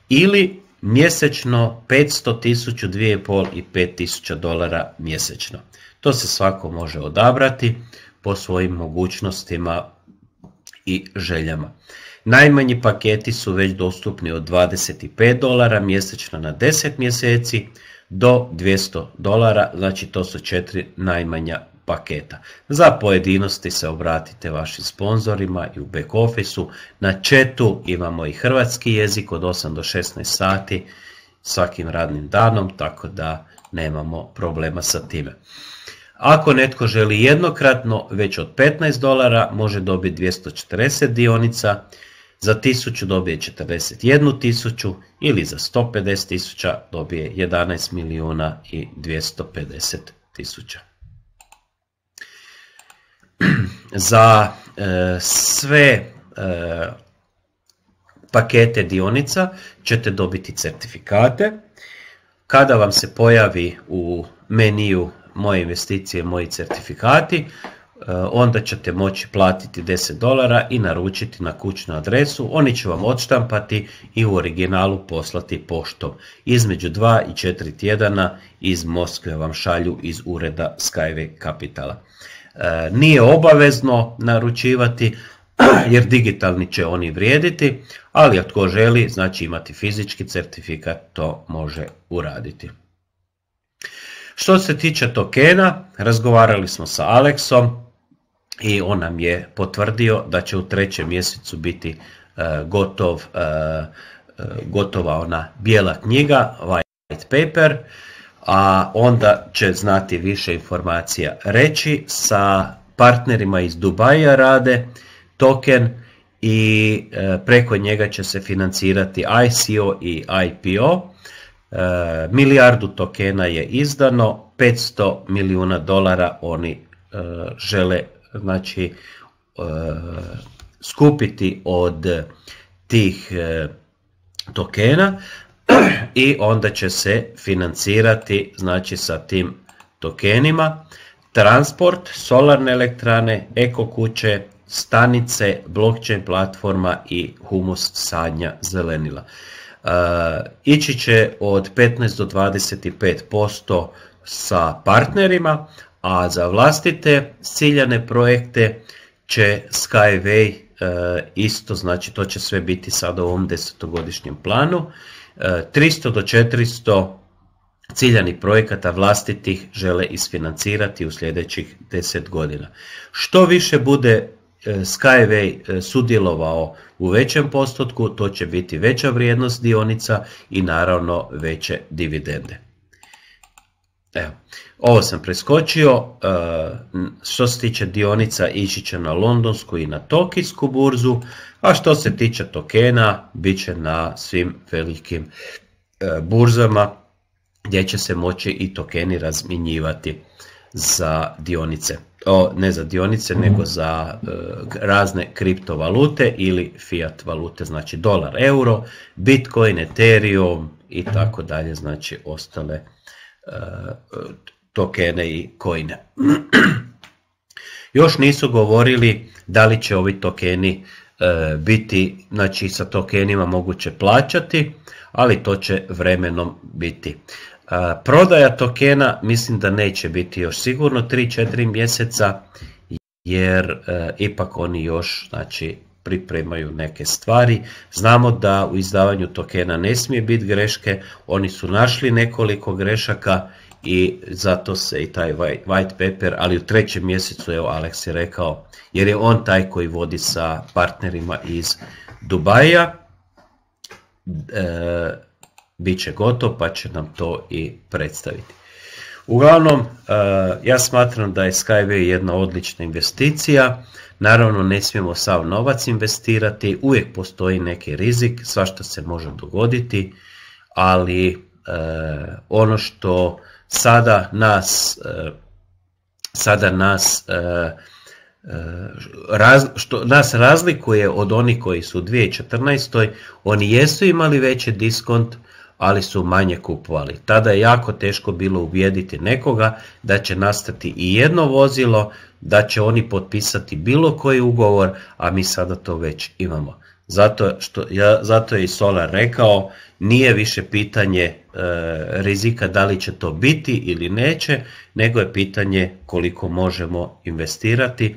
ili mjesečno 500.000, 2.500 i 5.000 dolara mjesečno. To se svako može odabrati po svojim mogućnostima i željama. Najmanji paketi su već dostupni od 25 dolara mjesečno na 10 mjeseci, do 200 dolara, znači to su četiri najmanja paketa. Za pojedinosti se obratite vašim sponzorima i u back office-u. Na chatu imamo i hrvatski jezik od 8 do 16 sati svakim radnim danom, tako da nemamo problema sa time. Ako netko želi jednokratno, već od 15 dolara može dobiti 240 dionica, za 1000 dobije 41 tisuću ili za 150 tisuća dobije 11 milijuna i 250 tisuća. za e, sve e, pakete dionica ćete dobiti certifikate. Kada vam se pojavi u meniju moje investicije, moji certifikati, Eh, onda ćete moći platiti 10 dolara i naručiti na kućnu adresu, oni će vam odštampati i u originalu poslati poštom. Između 2 i 4 tjedana iz Moskve vam šalju iz ureda Skyway Capitala. Eh, nije obavezno naručivati jer digitalni će oni vrijediti, ali ako želi, znači imati fizički certifikat, to može uraditi. Što se tiče tokena, razgovarali smo sa Aleksom, i on nam je potvrdio da će u trećem mjesecu biti e, gotov, e, e, gotova ona bijela knjiga, white paper, a onda će znati više informacija reći. Sa partnerima iz Dubaja rade token i preko njega će se financirati ICO i IPO. Milijardu tokena je izdano, 500 milijuna dolara oni žele znači e, skupiti od tih e, tokena i onda će se financirati znači sa tim tokenima transport, solarne elektrane, eko kuće, stanice, blockchain platforma i humus sadnja zelenila. E, ići će od 15 do 25% sa partnerima, a za vlastite ciljane projekte će Skyway e, isto, znači to će sve biti sad u ovom desetogodišnjem planu. 300 e, do 400 ciljanih projekata vlastitih žele isfinancirati u sljedećih 10 godina. Što više bude e, Skyway sudjelovao u većem postotku, to će biti veća vrijednost dionica i naravno veće dividende. Evo. Ovo sam preskočio, eh, što se tiče dionica ići će na londonsku i na tokijsku burzu, a što se tiče tokena bit će na svim velikim eh, burzama gdje će se moći i tokeni razminjivati za dionice. O, ne za dionice, mhm. nego za eh, razne kriptovalute ili fiat valute, znači dolar, euro, bitcoin, ethereum i tako dalje, znači ostale tokene i koine. Još nisu govorili da li će ovi tokeni e, biti, znači sa tokenima moguće plaćati, ali to će vremenom biti. E, prodaja tokena mislim da neće biti još sigurno 3-4 mjeseca jer e, ipak oni još znači, pripremaju neke stvari. Znamo da u izdavanju tokena ne smije biti greške, oni su našli nekoliko grešaka i zato se i taj white paper, ali u trećem mjesecu, evo Alex je rekao, jer je on taj koji vodi sa partnerima iz Dubaja, e, bit će gotov pa će nam to i predstaviti. Uglavnom, e, ja smatram da je Skyway jedna odlična investicija. Naravno, ne smijemo sav novac investirati, uvijek postoji neki rizik, svašta se može dogoditi, ali e, ono što sada nas e, sada nas e, e, što nas razlikuje od onih koji su u 2014. oni jesu imali veći diskont ali su manje kupovali. Tada je jako teško bilo uvijediti nekoga da će nastati i jedno vozilo, da će oni potpisati bilo koji ugovor, a mi sada to već imamo. Zato, što, ja, zato je i Solar rekao nije više pitanje e, rizika da li će to biti ili neće, nego je pitanje koliko možemo investirati,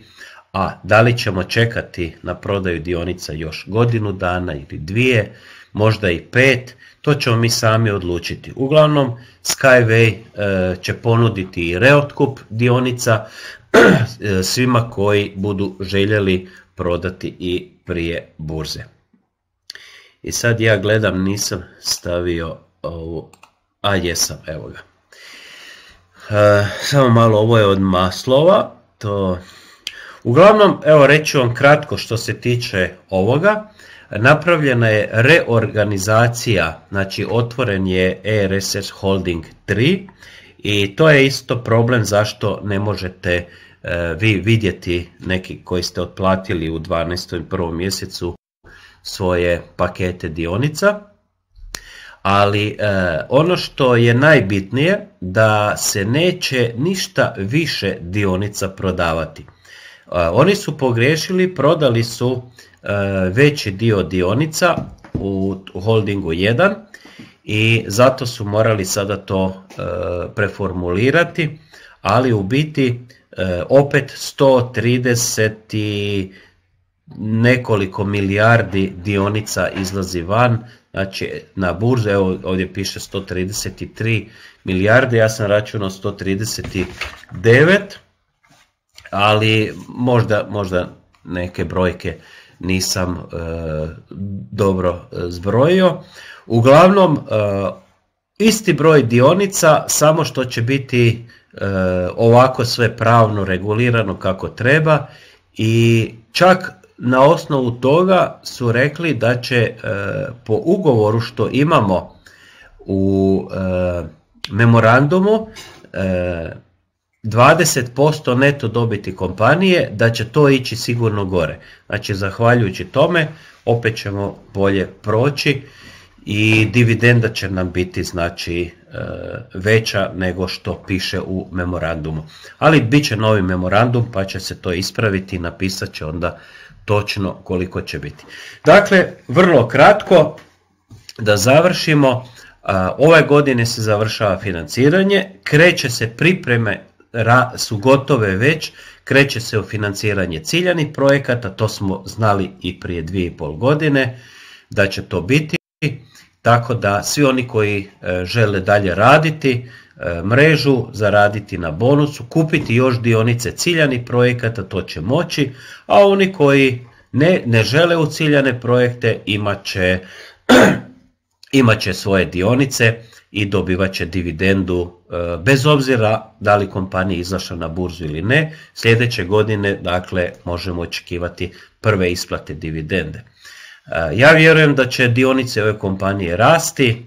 a da li ćemo čekati na prodaju dionica još godinu dana ili dvije, možda i pet, to ćemo mi sami odlučiti. Uglavnom, Skyway e, će ponuditi i reotkup dionica e, svima koji budu željeli prodati i prije burze. I sad ja gledam, nisam stavio ovu, a jesam, evo ga. samo malo, ovo je od maslova, to... Uglavnom, evo reći vam kratko što se tiče ovoga. Napravljena je reorganizacija, znači otvoren je ERSS Holding 3 i to je isto problem zašto ne možete e, vi vidjeti neki koji ste otplatili u 12. i 1. mjesecu svoje pakete dionica. Ali e, ono što je najbitnije da se neće ništa više dionica prodavati. E, oni su pogrešili, prodali su e, veći dio dionica u, holdingu 1 i zato su morali sada to preformulirati, ali u biti opet 130 nekoliko milijardi dionica izlazi van, znači na burzu, evo ovdje piše 133 milijarde, ja sam računao 139, ali možda, možda neke brojke nisam e, dobro zbrojio. Uglavnom, e, isti broj dionica, samo što će biti e, ovako sve pravno regulirano kako treba i čak na osnovu toga su rekli da će e, po ugovoru što imamo u e, memorandumu 20% e, neto dobiti kompanije, da će to ići sigurno gore. Znači, zahvaljujući tome, opet ćemo bolje proći i dividenda će nam biti znači veća nego što piše u memorandumu. Ali bit će novi memorandum pa će se to ispraviti i napisat će onda točno koliko će biti. Dakle, vrlo kratko da završimo. Ove godine se završava financiranje, kreće se pripreme, su gotove već, kreće se u financiranje ciljanih projekata, to smo znali i prije dvije i pol godine da će to biti, tako da svi oni koji e, žele dalje raditi, E, mrežu, zaraditi na bonusu, kupiti još dionice ciljanih projekata, to će moći, a oni koji ne, ne žele u ciljane projekte imat će, svoje dionice i dobivat će dividendu e, bez obzira da li kompanija izašla na burzu ili ne. Sljedeće godine dakle, možemo očekivati prve isplate dividende. E, ja vjerujem da će dionice ove kompanije rasti,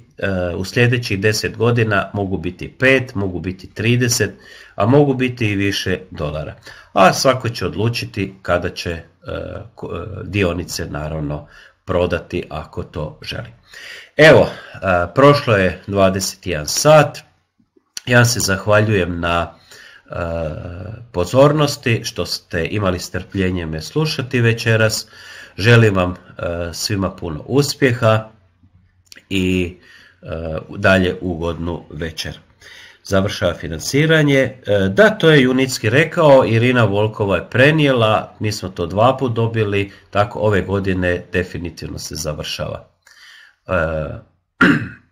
u sljedećih 10 godina mogu biti 5, mogu biti 30, a mogu biti i više dolara. A svako će odlučiti kada će e, e, dionice naravno prodati ako to želi. Evo, e, prošlo je 21 sat. Ja se zahvaljujem na pozornosti što ste imali strpljenje me slušati večeras. Želim vam svima puno uspjeha i E, dalje ugodnu večer. Završava financiranje. E, da, to je Junicki rekao, Irina Volkova je prenijela, mi smo to dva put dobili, tako ove godine definitivno se završava. E,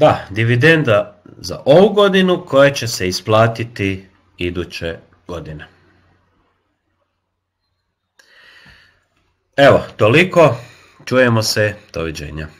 Da, dividenda za ovu godinu koja će se isplatiti iduće godine. Evo, toliko. Čujemo se. Doviđenja.